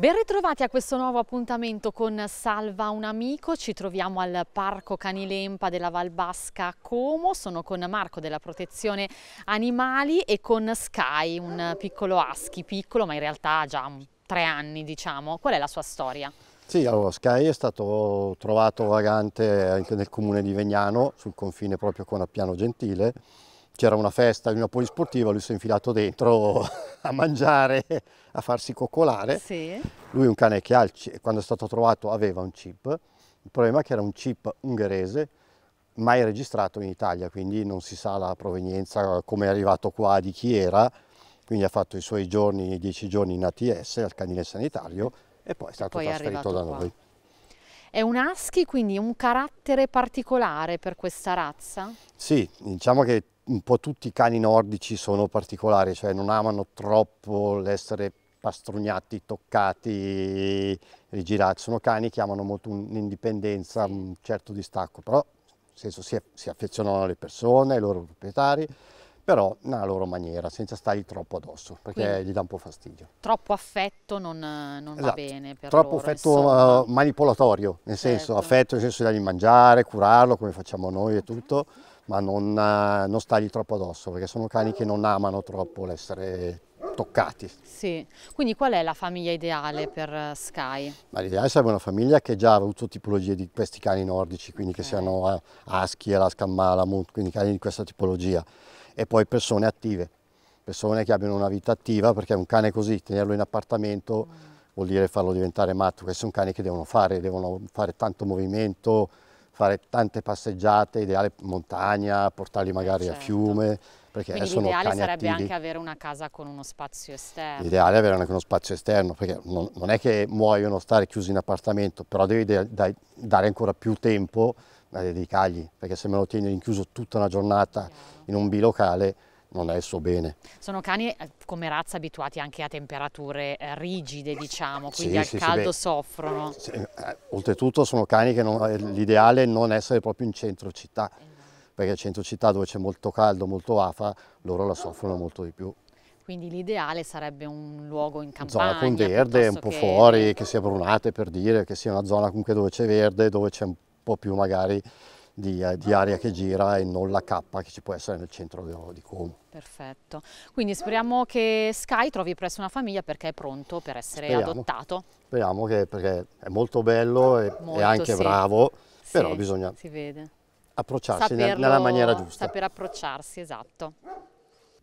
Ben ritrovati a questo nuovo appuntamento con Salva un amico, ci troviamo al Parco Canilempa della Valbasca Como, sono con Marco della Protezione Animali e con Sky, un piccolo aschi, piccolo ma in realtà già tre anni diciamo, qual è la sua storia? Sì, allora Sky è stato trovato vagante anche nel comune di Vegnano, sul confine proprio con Appiano Gentile, c'era una festa in una polisportiva, lui si è infilato dentro a mangiare, a farsi coccolare. Sì. Lui è un cane che ha, quando è stato trovato aveva un chip, il problema è che era un chip ungherese mai registrato in Italia, quindi non si sa la provenienza, come è arrivato qua, di chi era, quindi ha fatto i suoi giorni, dieci giorni in ATS al canile sanitario e poi è stato poi trasferito è da noi. Qua. È un husky, quindi un carattere particolare per questa razza? Sì, diciamo che un po' tutti i cani nordici sono particolari, cioè non amano troppo l'essere pastrugnati, toccati, rigirati. Sono cani che amano molto un'indipendenza, un certo distacco, però nel senso, si, si, affezionano alle persone, ai loro proprietari, però nella loro maniera, senza stargli troppo addosso, perché Quindi, gli dà un po' fastidio. Troppo affetto non, non esatto. va bene per Troppo loro, affetto uh, manipolatorio, nel certo. senso affetto nel senso di dargli mangiare, curarlo come facciamo noi e certo. tutto ma non, eh, non stargli troppo addosso, perché sono cani che non amano troppo l'essere toccati. Sì, quindi qual è la famiglia ideale per eh, Sky? l'ideale sarebbe una famiglia che già ha avuto tipologie di questi cani nordici, quindi okay. che siano eh, Aschi, Alaska Malamut, quindi cani di questa tipologia, e poi persone attive, persone che abbiano una vita attiva, perché un cane così, tenerlo in appartamento mm. vuol dire farlo diventare matto, questi sono cani che devono fare, devono fare tanto movimento, fare tante passeggiate, ideale montagna, portarli magari certo. a fiume. Perché Quindi sono l'ideale sarebbe attivi. anche avere una casa con uno spazio esterno. L'ideale è avere anche uno spazio esterno, perché non, non, è che muoiono stare chiusi in appartamento, però devi dai, dare ancora più tempo a dedicargli, perché se me lo tieni rinchiuso tutta una giornata Chiaro. in un bilocale non è il suo bene. Sono cani eh, come razza abituati anche a temperature eh, rigide, diciamo, quindi sì, al sì, caldo sì, soffrono. Eh, oltretutto sono cani che l'ideale è non essere proprio in centro città, eh no. perché centro città dove c'è molto caldo, molto afa, loro la soffrono molto di più. Quindi l'ideale sarebbe un luogo in campagna. Zona con verde, un po' che... fuori, che sia brunate per dire, che sia una zona comunque dove c'è verde, dove c'è un po' più magari di, eh, di, aria che gira e non la K che ci può essere nel centro di Como. Perfetto, quindi speriamo che Sky trovi presto una famiglia perché è pronto per essere speriamo. adottato. Speriamo che perché è molto bello e molto, è anche sì. bravo, sì, però bisogna approcciarsi Saperlo, nella maniera giusta. Saper approcciarsi, esatto.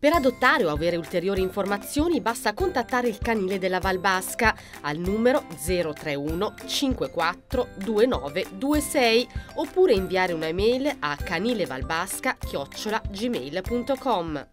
Per adottare o avere ulteriori informazioni basta contattare il canile della Valbasca al numero 031 54 29 26 oppure inviare una mail a canilevalbasca-gmail.com.